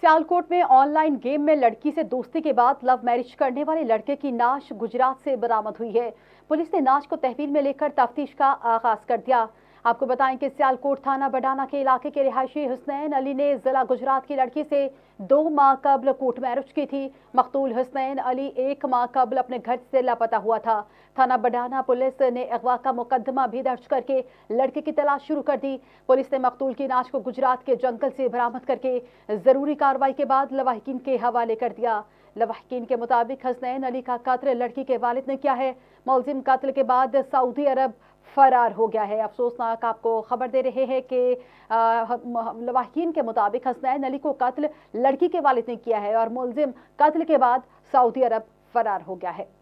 सियालकोट में online game में लड़की से दोस्ती के बाद लव मैरिज करने वाले लड़के की नाश गुजरात से बरामद हुई है पुलिस ने नाश को तहवील में लेकर तफ्तीश का आगाज कर दिया आपको बताएं कि सियालकोट थाना बडाना के इलाके के रिहायशी हुसनैन अली ने जिला गुजरात की लड़की से दो माह कबल कोर्ट मैरिज की थी मकतूल हुसनैन अली एक माह कबल अपने घर से लापता हुआ था थाना बडाना पुलिस ने अगवा का मुकदमा भी दर्ज करके लड़के की तलाश शुरू कर दी पुलिस ने मकतूल की नाश को गुजरात के जंगल से बरामद करके जरूरी कार्रवाई के बाद लवाहकिन के हवाले कर दिया लवाहकिन के मुताबिक हसनैन अली का कत्ल लड़की के वालिद ने किया है मुलजिम कत्ल के बाद सऊदी अरब फरार हो गया है अफसोसनाक आपको खबर दे रहे हैं कि लवाहिन के मुताबिक हसनैन अली को कत्ल लड़की के वालिद ने किया है और मुलजिम कत्ल के बाद सऊदी अरब फरार हो गया है